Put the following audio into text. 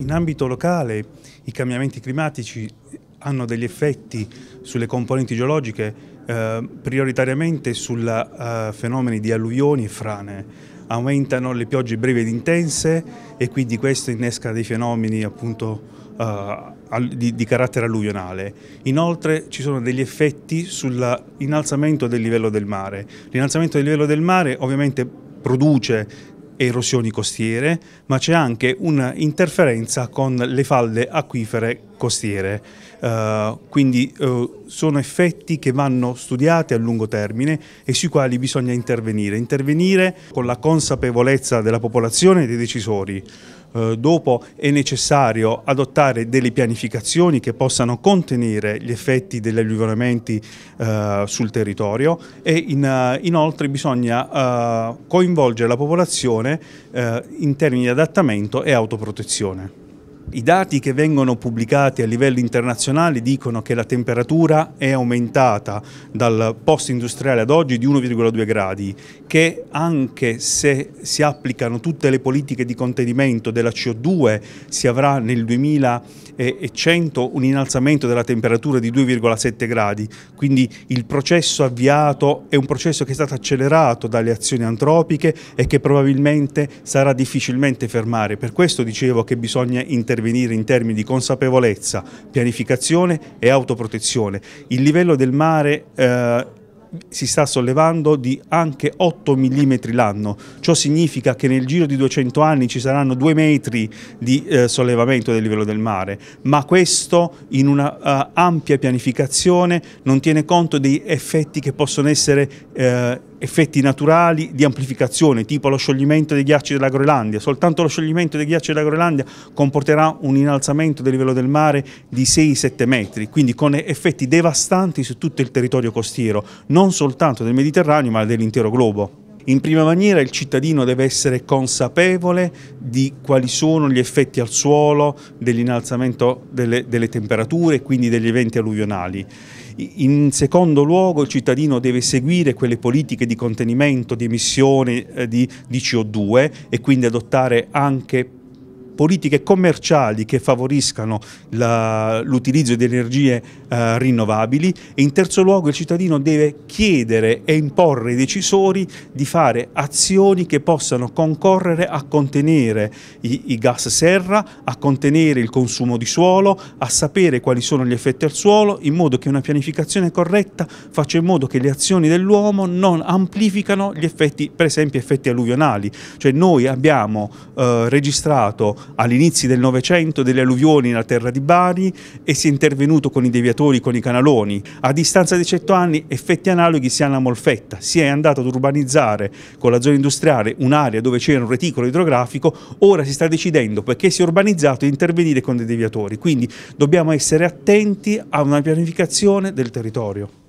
In ambito locale i cambiamenti climatici hanno degli effetti sulle componenti geologiche, eh, prioritariamente sui eh, fenomeni di alluvioni e frane. Aumentano le piogge brevi ed intense e quindi questo innesca dei fenomeni appunto, eh, di, di, carattere alluvionale. Inoltre ci sono degli effetti sull'innalzamento del livello del mare. L'innalzamento del livello del mare ovviamente produce erosioni costiere, ma c'è anche un'interferenza con le falde acquifere costiere. Uh, quindi uh, sono effetti che vanno studiati a lungo termine e sui quali bisogna intervenire. Intervenire con la consapevolezza della popolazione e dei decisori. Eh, dopo è necessario adottare delle pianificazioni che possano contenere gli effetti degli alluvionamenti eh, sul territorio e in, eh, inoltre bisogna eh, coinvolgere la popolazione in termini di adattamento e autoprotezione. I dati che vengono pubblicati a livello internazionale dicono che la temperatura è aumentata dal post-industriale ad oggi di 1,2 gradi, che anche se si applicano tutte le politiche di contenimento della CO2 si avrà nel 2100 un innalzamento della temperatura di 2,7 gradi, quindi il processo avviato è un processo che è stato accelerato dalle azioni antropiche e che probabilmente sarà difficilmente fermare. Per questo dicevo che bisogna intervenire intervenire in termini di consapevolezza, pianificazione e autoprotezione. Il livello del mare eh, si sta sollevando di anche 8 mm l'anno. Ciò significa che nel giro di 200 anni ci saranno 2 metri di eh, sollevamento del livello del mare, ma questo in una uh, ampia pianificazione non tiene conto degli effetti che possono essere eh, effetti naturali di amplificazione, tipo lo scioglimento dei ghiacci della Groenlandia. Soltanto lo scioglimento dei ghiacci della Groenlandia comporterà un innalzamento del livello del mare di 6-7 metri, quindi con effetti devastanti su tutto il territorio costiero, non soltanto del Mediterraneo ma dell'intero globo. In prima maniera il cittadino deve essere consapevole di quali sono gli effetti al suolo dell'innalzamento delle, delle temperature e quindi degli eventi alluvionali. In secondo luogo il cittadino deve seguire quelle politiche di contenimento, di emissione eh, di, di CO2 e quindi adottare anche politiche commerciali che favoriscano l'utilizzo di energie eh, rinnovabili e in terzo luogo il cittadino deve chiedere e imporre ai decisori di fare azioni che possano concorrere a contenere i, i gas serra, a contenere il consumo di suolo, a sapere quali sono gli effetti al suolo, in modo che una pianificazione corretta faccia in modo che le azioni dell'uomo non amplificano gli effetti, per esempio effetti alluvionali. Cioè noi abbiamo eh, registrato all'inizio del Novecento delle alluvioni nella terra di Bari e si è intervenuto con i deviatori, con i canaloni. A distanza di 100 anni effetti analoghi si hanno a Molfetta, si è andato ad urbanizzare con la zona industriale un'area dove c'era un reticolo idrografico, ora si sta decidendo, perché si è urbanizzato, di intervenire con dei deviatori. Quindi dobbiamo essere attenti a una pianificazione del territorio.